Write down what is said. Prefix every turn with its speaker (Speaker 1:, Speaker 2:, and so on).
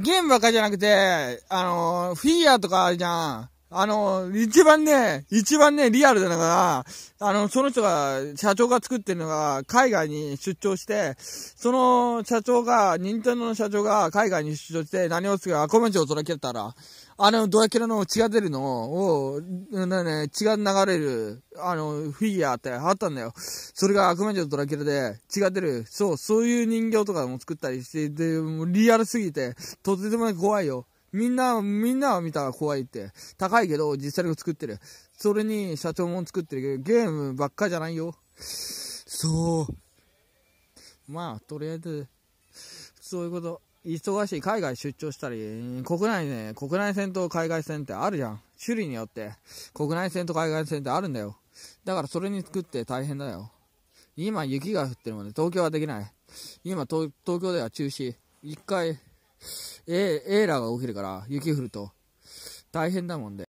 Speaker 1: ゲームばっかじゃなくて、あのー、フィギュアとかあるじゃん。あの、一番ね、一番ね、リアルなのが、あの、その人が、社長が作ってるのが、海外に出張して、その社長が、任天堂の社長が海外に出張して、何をするか、コメントを届けたら、あの、ドラキュラの血が出るのを、ね、血が流れる、あの、フィギュアってあったんだよ。それが悪魔女ドラキュラで血が出る。そう、そういう人形とかも作ったりして、で、もリアルすぎて、とてもね、怖いよ。みんな、みんなは見たら怖いって。高いけど、実際に作ってる。それに、社長も作ってるけど、ゲームばっかじゃないよ。そう。まあ、とりあえず、そういうこと。忙しい。海外出張したり、国内ね、国内線と海外線ってあるじゃん。種類によって、国内線と海外線ってあるんだよ。だからそれに作って大変だよ。今雪が降ってるもんね、東京はできない。今東、東京では中止。一回、エーラーが起きるから、雪降ると。大変だもんで。